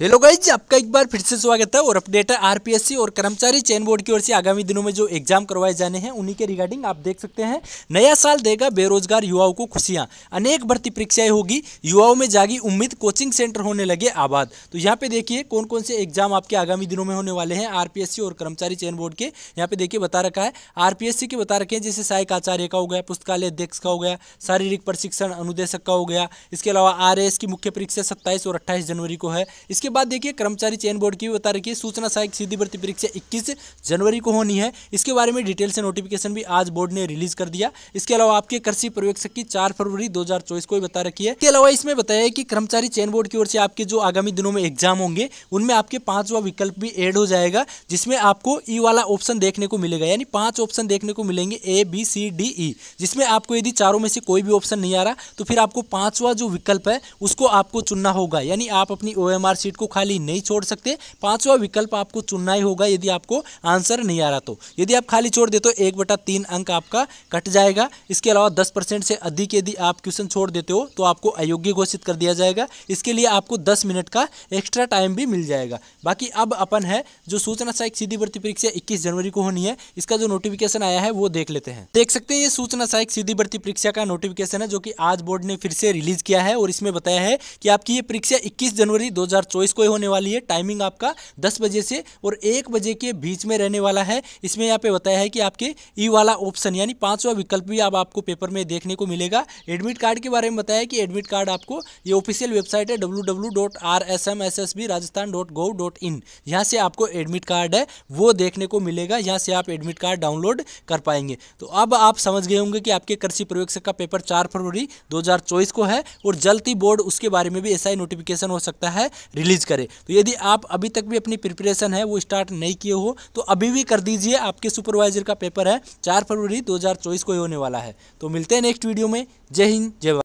hello guys आपका एक बार फिर से स्वागत है और अपडेट है आरपीएससी और कर्मचारी चयन बोर्ड की ओर से आगामी दिनों में जो एग्जाम करवाए जाने हैं उन्हीं के रिगार्डिंग आप देख सकते हैं नया साल देगा बेरोजगार युवाओं को खुशियां अनेक भर्ती परीक्षाएं होगी युवाओं में जागी उम्मीद कोचिंग सेंटर होने लगे आबाद तो यहाँ पे देखिए कौन कौन से एग्जाम आपके आगामी दिनों में होने वाले हैं आर और कर्मचारी चयन बोर्ड के यहाँ पे देखिए बता रखा है आर के बता रखे हैं जैसे सहायक आचार्य का हो गया पुस्तकालय अध्यक्ष का हो गया शारीरिक प्रशिक्षण अनुदेशक का हो गया इसके अलावा आर की मुख्य परीक्षा सत्ताईस और अट्ठाईस जनवरी को है इसके बाद देखिए कर्मचारी चयन बोर्ड की भी बता रखी है सूचना सहायक सीधी भर्ती परीक्षा इक्कीस जनवरी को होनी है इसके बारे में डिटेल से नोटिफिकेशन भी आज बोर्ड ने रिलीज कर दिया इसके अलावा आपके कृषि पर्यवेक्षक की चार फरवरी दो को भी बता रखी है इसके अलावा इसमें बताया कि कर्मचारी चयन बोर्ड की ओर से आपके जो आगामी दिनों में एग्जाम होंगे उनमें आपके पांचवा विकल्प भी एड हो जाएगा जिसमें आपको ई e वाला ऑप्शन देखने को मिलेगा यानी पांच ऑप्शन देखने को मिलेंगे A B C D E जिसमें आपको यदि चारों में से कोई भी ऑप्शन नहीं आ रहा तो फिर आपको पांचवा जो विकल्प है उसको आपको चुनना होगा यानी आप अपनी O M R seat seat को खाली नहीं छोड़ सकते पांचवा विकल्प आपको चुनना ही होगा यदि आपको आंसर नहीं आ रहा तो यदि आप खाली छोड़ दे तो एक बटा तीन अंक आपका कट जाएगा इसके अलावा दस परसेंट से अधिक यदि आप क्वेश्चन छोड़ देते हो तो आपको अयोग्य घोषित कर दिया जाएगा इसके लिए आपको दस मिनट का एक्स्ट्रा टाइम भी मिल जाएगा बाकी अब अपन है जो सूचना सहायक सीधी भर्ती परीक्षा इक्कीस जनवरी को होनी है इसका जो नोटिफिकेशन आया है वो देख लेते हैं देख सकते हैं ये सूचना सहायक सीधी भर्ती परीक्षा का नोटिफिकेशन है जो कि आज बोर्ड ने फिर से रिलीज किया है और इसमें बताया है कि आपकी ये परीक्षा इक्कीस जनवरी दो चौबीस को ही होने वाली है टाइमिंग आपका दस बजे से और एक बजे के बीच में रहने वाला है इसमें यहाँ पे बताया है कि आपके ई वाला ऑप्शन यानी पाँचवा विकल्प भी आप आपको पेपर में देखने को मिलेगा एडमिट कार्ड के बारे में बताया कि एडमिट कार्ड आपको ये ऑफिशियल वेबसाइट है W dot dot Rajasthan gov in यहाँ से आपको एडमिट कार्ड है वो देखने को मिलेगा यहाँ से आप एडमिट कार्ड डाउनलोड कर पाएंगे तो अब आप समझ गए होंगे कि आपके कृषि प्रवेक्षक का पेपर चार फरवरी 2024 को है और जल्द ही बोर्ड उसके बारे में भी ऐसा ही नोटिफिकेशन हो सकता है रिलीज रिलीज़ करें तो यदि आप अभी तक भी अपनी प्रिपरेशन है वो स्टार्ट नहीं किए हो तो अभी भी कर दीजिए आपके सुपरवाइजर का पेपर है चार फरवरी दो को ही होने वाला है तो मिलते हैं नेक्स्ट वीडियो में जय हिंद जय